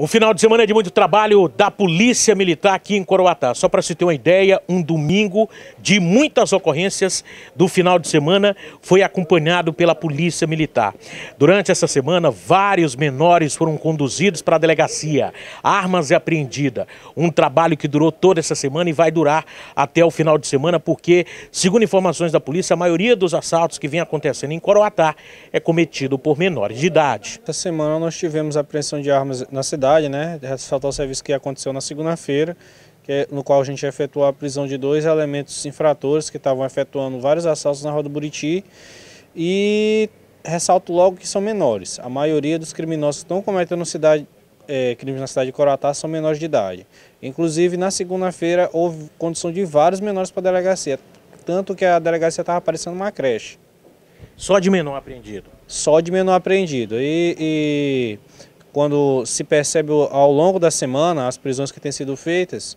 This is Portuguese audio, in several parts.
O final de semana é de muito trabalho da Polícia Militar aqui em Coroatá. Só para se ter uma ideia, um domingo de muitas ocorrências do final de semana foi acompanhado pela Polícia Militar. Durante essa semana, vários menores foram conduzidos para a delegacia. Armas é apreendida. Um trabalho que durou toda essa semana e vai durar até o final de semana, porque, segundo informações da polícia, a maioria dos assaltos que vem acontecendo em Coroatá é cometido por menores de idade. Essa semana nós tivemos apreensão de armas na cidade cidade, né? Ressaltar o serviço que aconteceu na segunda-feira, é, no qual a gente efetuou a prisão de dois elementos infratores que estavam efetuando vários assaltos na do Buriti e ressalto logo que são menores. A maioria dos criminosos que estão cometendo cidade, é, crimes na cidade de Coratá são menores de idade. Inclusive, na segunda-feira, houve condição de vários menores para a delegacia, tanto que a delegacia estava aparecendo uma creche. Só de menor apreendido? Só de menor apreendido. e, e quando se percebe ao longo da semana as prisões que têm sido feitas,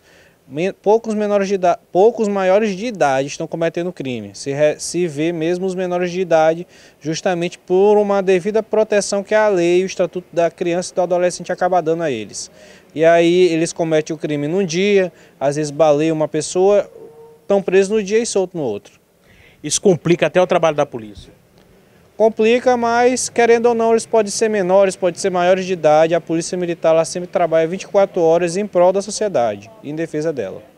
poucos, menores de idade, poucos maiores de idade estão cometendo crime. Se, re, se vê mesmo os menores de idade, justamente por uma devida proteção que a lei e o Estatuto da Criança e do Adolescente acaba dando a eles. E aí eles cometem o crime num dia, às vezes baleiam uma pessoa, estão presos no dia e soltos no outro. Isso complica até o trabalho da polícia. Complica, mas querendo ou não, eles podem ser menores, podem ser maiores de idade. A Polícia Militar lá sempre trabalha 24 horas em prol da sociedade, em defesa dela.